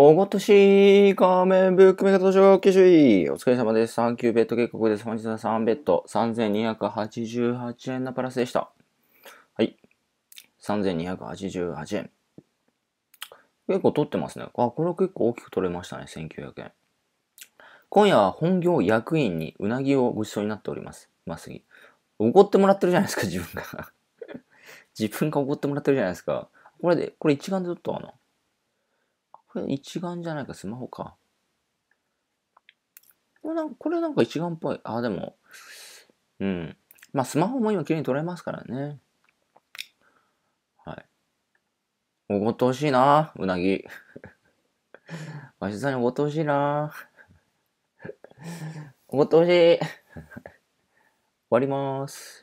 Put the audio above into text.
おごとし、仮面ブックメガト場級主お疲れ様です。サンキューベッド計画です。本日は3ベッド。3288円のプラスでした。はい。3288円。結構取ってますね。あ、これ結構大きく取れましたね。1900円。今夜は本業役員にうなぎをご馳走になっております。まっすぐ。おごってもらってるじゃないですか、自分が。自分がおごってもらってるじゃないですか。これで、これ一眼で撮ったかな。これ一眼じゃないか、スマホか。これなんか、これなんか一眼っぽい。あ、でも、うん。まあ、スマホも今綺麗に撮れますからね。はい。おごってほしいなうなぎ。わしさんにおごってほしいなおごってほしい。終わります。